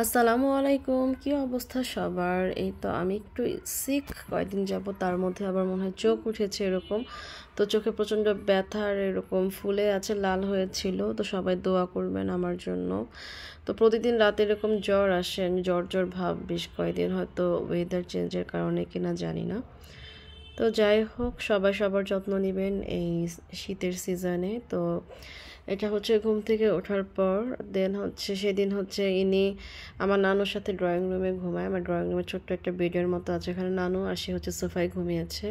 আসসালামু আলাইকুম কি অবস্থা সবার এই তো আমি একটু সিক কয়েকদিন যাব তার মধ্যে আবার মনে হয় চোখ উঠেছে এরকম তো চোখে প্রচণ্ড ব্যথার এরকম ফুলে আছে লাল হয়েছিল তো সবাই দোয়া করবেন আমার জন্য তো প্রতিদিন রাতে এরকম জ্বর আসেন জ্বর জ্বর ভাব বেশ কয়েকদিন হয়তো ওয়েদার চেঞ্জের কারণে কিনা জানি না তো যাই হোক সবাই সবার যত্ন নেবেন এই শীতের সিজনে তো এটা হচ্ছে ঘুম থেকে ওঠার পর দেন হচ্ছে সেদিন হচ্ছে ইনি আমার নানুর সাথে ড্রয়িং রুমে ঘুমায় আমার ড্রয়িং রুমে ছোট্ট একটা বেডের মতো আছে এখানে নানু আর সে হচ্ছে সোফায় ঘুমিয়েছে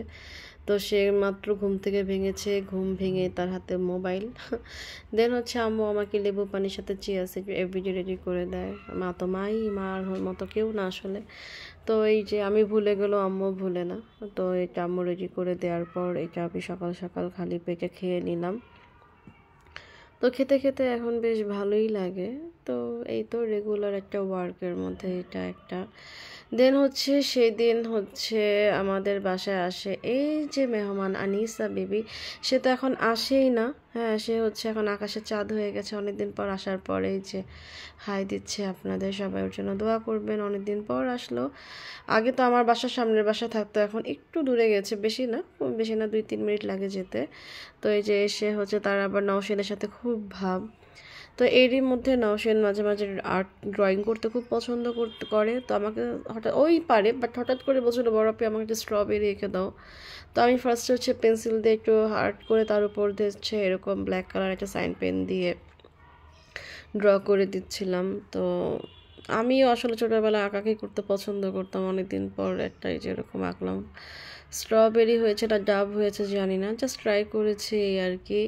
তো সে মাত্র ঘুম থেকে ভেঙেছে ঘুম ভেঙে তার হাতে মোবাইল দেন হচ্ছে আম্মু আমাকে লেবু পানির সাথে চিয়া এ এভরিডে রেডি করে দেয় মা তো মাই মার মতো কেউ না আসলে তো এই যে আমি ভুলে গেলো আম্মু ভুলে না তো এটা আম্মু রেডি করে দেওয়ার পর এটা আমি সকাল সকাল খালি পেটে খেয়ে নিলাম তো খেতে খেতে এখন বেশ ভালোই লাগে তো এই তো রেগুলার একটা ওয়ার্কের মধ্যে এটা একটা দেন হচ্ছে সেদিন হচ্ছে আমাদের বাসায় আসে এই যে মেহমান আনিসা বেবি সে তো এখন আসেই না হ্যাঁ সে হচ্ছে এখন আকাশে চাঁদ হয়ে গেছে অনেকদিন পর আসার পরেই যে হাই দিচ্ছে আপনাদের সবাই ওর জন্য দোয়া করবেন অনেকদিন পর আসলো আগে তো আমার বাসার সামনের বাসা থাকতো এখন একটু দূরে গেছে বেশি না বেশি না দুই তিন মিনিট লাগে যেতে তো এই যে এসে হচ্ছে তার আবার নওশেলের সাথে খুব ভাব তো এরই মধ্যে নওশেন মাঝে মাঝে আর্ট ড্রয়িং করতে খুব পছন্দ করতে করে তো আমাকে হঠাৎ ওই পারে বাট হঠাৎ করে বলছিল বড় আপনি আমাকে একটা স্ট্রবেরি এঁকে দাও তো আমি ফার্স্টে হচ্ছে পেন্সিল দিয়ে একটু আর্ট করে তার উপর দিচ্ছে এরকম ব্ল্যাক কালার একটা সাইন পেন দিয়ে ড্র করে দিচ্ছিলাম তো আমিও আসলে ছোটোবেলায় আঁকাকেই করতে পছন্দ করতাম অনেকদিন পর একটাই যেরকম আঁকলাম স্ট্রবেরি হয়েছে এটা ডাব হয়েছে জানি না জাস্ট ট্রাই করেছি এই আর কি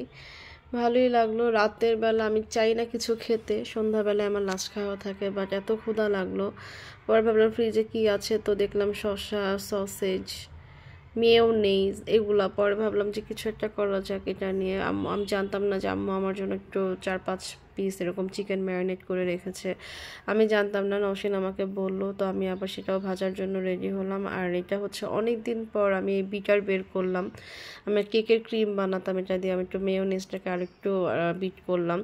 ভালোই লাগলো রাতের বেলা আমি চাই না কিছু খেতে সন্ধ্যাবেলায় আমার লাশ খাওয়া থাকে বাট এত ক্ষুধা লাগলো পরে ভাবলাম ফ্রিজে কি আছে তো দেখলাম শসা সসেজ মেয়েও নেই এগুলা পরে ভাবলাম যে কিছু একটা করা যাক এটা নিয়ে আমি জানতাম না যে আম্মু আমার জন্য একটু চার পাঁচ পিস এরকম চিকেন ম্যারিনেট করে রেখেছে আমি জানতাম না নসিন আমাকে বলল তো আমি আবার সেটাও ভাজার জন্য রেডি হলাম আর এটা হচ্ছে অনেক দিন পর আমি এই বিটার বের করলাম আমি কেকের ক্রিম বানাতাম এটা দিয়ে আমি একটু আর আরেকটু বিট করলাম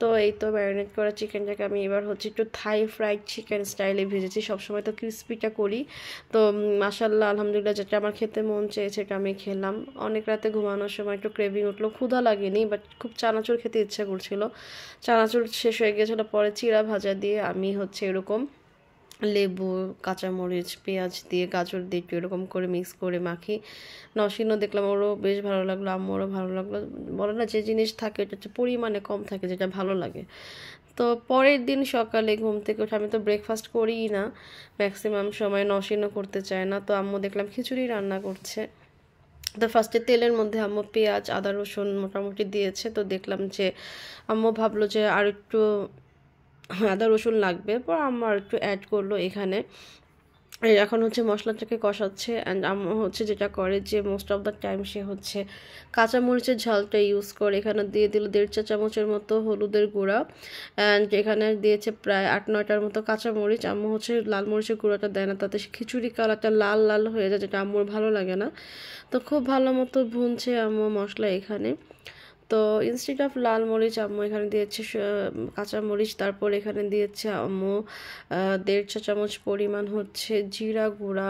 তো এই তো ম্যারিনেট করা চিকেনটাকে আমি এবার হচ্ছে একটু থাই ফ্রাইড চিকেন স্টাইলে ভেজেছি সবসময় তো ক্রিস্পিটা করি তো মাসাল্লাহ আলহামদুলিল্লাহ যেটা আমার খেতে মন চেয়েছে এটা আমি খেলাম অনেক রাতে ঘুমানোর সময় একটু ক্রেভিং উঠলো ক্ষুধা লাগেনি বাট খুব চানাচুর খেতে ইচ্ছা করছিল চানাচুর শেষ হয়ে গেছিলো পরে চিরা ভাজা দিয়ে আমি হচ্ছে এরকম লেবু কাঁচামরিচ পেঁয়াজ দিয়ে গাজর দিয়ে একটু এরকম করে মিক্স করে মাখি নসীনও দেখলাম ওরও বেশ ভালো লাগলো আমারও ভালো লাগলো বলে না যে জিনিস থাকে ওটা হচ্ছে পরিমাণে কম থাকে যেটা ভালো লাগে তো পরের দিন সকালে ঘুম থেকে উঠে আমি তো ব্রেকফাস্ট করিই না ম্যাক্সিমাম সময় নসীনও করতে চায় না তো আম্মু দেখলাম খিচুড়ি রান্না করছে তো ফার্স্টে তেলের মধ্যে আম্মু পেঁয়াজ আদা রসুন মোটামুটি দিয়েছে তো দেখলাম যে আম্মু ভাবলো যে আর একটু আদা রসুন লাগবে পর আম্মু আর একটু অ্যাড করলো এখানে এখন হচ্ছে মশলাটাকে কষাচ্ছে অ্যান্ড আম্মু হচ্ছে যেটা করে যে মোস্ট অফ দ্য টাইম সে হচ্ছে কাঁচামরিচের ঝালটা ইউজ করে এখানে দিয়ে দিল দেড় চা চামচের মতো হলুদের গুঁড়া অ্যান্ড এখানে দিয়েছে প্রায় আট নয়টার মতো কাঁচামরিচ আম্মু হচ্ছে লাল মরিচের গুঁড়াটা দেয় না তাতে খিচুড়ি কালারটা লাল লাল হয়ে যায় যেটা আম্মুর ভালো লাগে না তো খুব ভালো মতো ভুনছে আম্মু মশলা এখানে তো ইনস্টিট অফ লাল মরিচ আম্মু এখানে দিয়েছে কাঁচা মরিচ তারপর এখানে দিয়েছে আম্মু দেড় চা চামচ পরিমাণ হচ্ছে জিরা গুঁড়া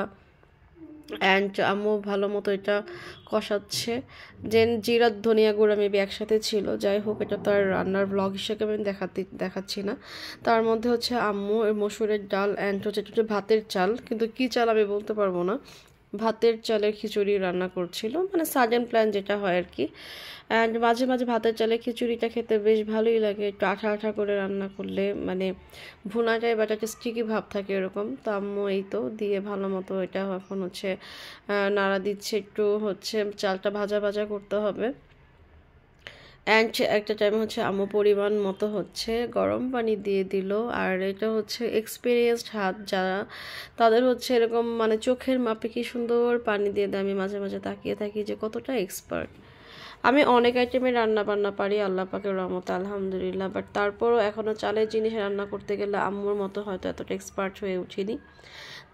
অ্যান্ড আম্মু ভালো মতো এটা কষাচ্ছে দেন জিরা ধনিয়া গুঁড়া মেবি একসাথে ছিল যাই হোক এটা তো আর রান্নার ব্লগ হিসেবে আমি দেখাতে দেখাচ্ছি না তার মধ্যে হচ্ছে আম্মু মসুরের ডাল অ্যান্ড হচ্ছে ভাতের চাল কিন্তু কী চাল আমি বলতে পারবো না ভাতের চালের খিচুড়ি রান্না করছিল মানে সাডেন প্ল্যান যেটা হয় আর কি অ্যান্ড মাঝে মাঝে ভাতের চালের খিচুড়িটা খেতে বেশ ভালোই লাগে একটু আঠা আঠা করে রান্না করলে মানে ভুনাটায় বা একটা স্টিকি ভাব থাকে এরকম তো আম্মু এই তো দিয়ে ভালো মতো এটা এখন হচ্ছে নাড়া দিচ্ছে একটু হচ্ছে চালটা ভাজা ভাজা করতে হবে অ্যান্ড একটা টাইম হচ্ছে আমু পরিমাণ মতো হচ্ছে গরম পানি দিয়ে দিল আর এটা হচ্ছে এক্সপিরিয়েন্সড হাত যারা তাদের হচ্ছে এরকম মানে চোখের মাপে কি সুন্দর পানি দিয়ে দেয় আমি মাঝে মাঝে তাকিয়ে থাকি যে কতটা এক্সপার্ট আমি অনেক আইটেমে রান্না বান্না পারি আল্লাহ পাকে রহমত আলহামদুলিল্লাহ বাট তারপরও এখনও চালের জিনিস রান্না করতে গেলে আম্মুর মতো হয়তো এতটা এক্সপার্ট হয়ে উঠিনি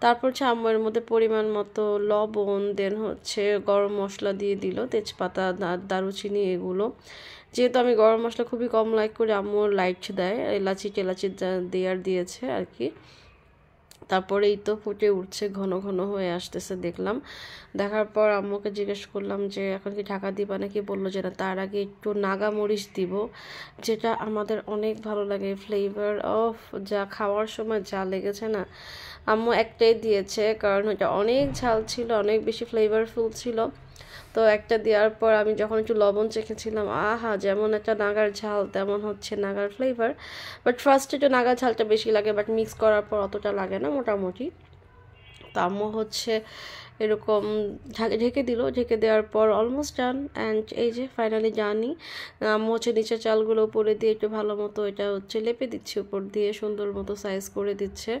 তারপর হচ্ছে আম্মু মধ্যে পরিমাণ মতো লবণ দেন হচ্ছে গরম মশলা দিয়ে দিল তেজপাতা দারুচিনি এগুলো যেহেতু আমি গরম মশলা খুবই কম লাইক করে আম্মু লাইট দেয় এলাচি টেলাচি দেয়ার দিয়েছে আর কি তারপরেই তো ফুটে উঠছে ঘন ঘন হয়ে আসতেছে দেখলাম দেখার পর আম্মুকে জিজ্ঞেস করলাম যে এখন কি ঢাকা দিবা নাকি বললো যে না তার আগে একটু নাগা মরিচ দিব যেটা আমাদের অনেক ভালো লাগে ফ্লেভার অফ যা খাওয়ার সময় যা লেগেছে না আম্মু একটাই দিয়েছে কারণ ওটা অনেক ঝাল ছিল অনেক বেশি ফ্লেভারফুল ছিল তো একটা দেওয়ার পর আমি যখন একটু লবণ চেখেছিলাম আহা যেমন একটা নাগার ঝাল তেমন হচ্ছে নাগার ফ্লেভার বাট ফার্স্টে তো নাগার ঝালটা বেশি লাগে বাট মিক্স করার পর অতটা লাগে না মোটামুটি তো হচ্ছে এরকম ঢেকে দিল ঢেকে দেওয়ার পর অলমোস্ট ডান অ্যান্ড এই যে ফাইনালি জানি আম্মু হচ্ছে নিচের চালগুলো উপরে দিয়ে একটু ভালো মতো এটা হচ্ছে লেপে দিচ্ছে উপর দিয়ে সুন্দর মতো সাইজ করে দিচ্ছে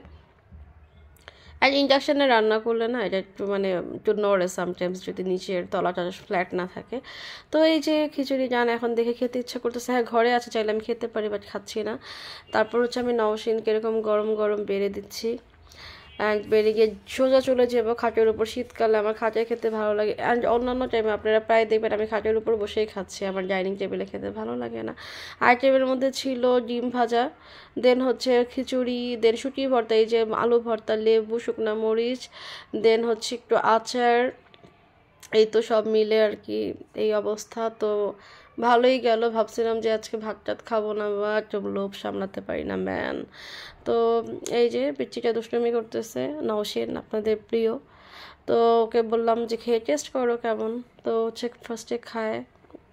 আর ইন্ডাকশানে রান্না করলে না এটা একটু মানে একটু নড়ে সামটাইমস যদি নিচের তলাটা ফ্ল্যাট না থাকে তো এই যে খিচুড়ি যান এখন দেখে খেতে ইচ্ছা করতেছে হ্যাঁ ঘরে আছে চাইলে আমি খেতে পারি বাট খাচ্ছি না তারপর হচ্ছে আমি নওশিন কীরকম গরম গরম বেড়ে দিচ্ছি অ্যান্ড বেরিয়ে সোজা চলে যাবো খাটের উপর শীতকালে আমার খাটে খেতে ভালো লাগে অ্যান্ড অন্যান্য টাইমে আপনারা প্রায় দেখবেন আমি খাটের উপর বসেই খাচ্ছি আমার ডাইনিং টেবিলে খেতে ভালো লাগে না আইটেমের মধ্যে ছিল ডিম ভাজা দেন হচ্ছে খিচুড়ি দেন শুটি ভর্তা এই যে আলু ভর্তা লেবু শুকনো মরিচ দেন হচ্ছে একটু আচার এই তো সব মিলে আর কি এই অবস্থা তো ভালোই গেল ভাবছিলাম যে আজকে ভাত টাত খাবো না বা একটু লোভ সামলাতে পারি না ম্যান তো এই যে পিচ্চিটা দুষ্টুমি করতেছে নওশেন আপনাদের প্রিয় তো ওকে বললাম যে খেয়ে টেস্ট করো কেমন তো হচ্ছে ফার্স্টে খায়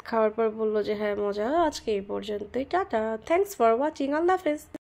খাওয়ার পর বললো যে হ্যাঁ মজা আজকে এই পর্যন্তই টাটা থ্যাংকস ফর ওয়াচিং আল্লাহ হাফেজ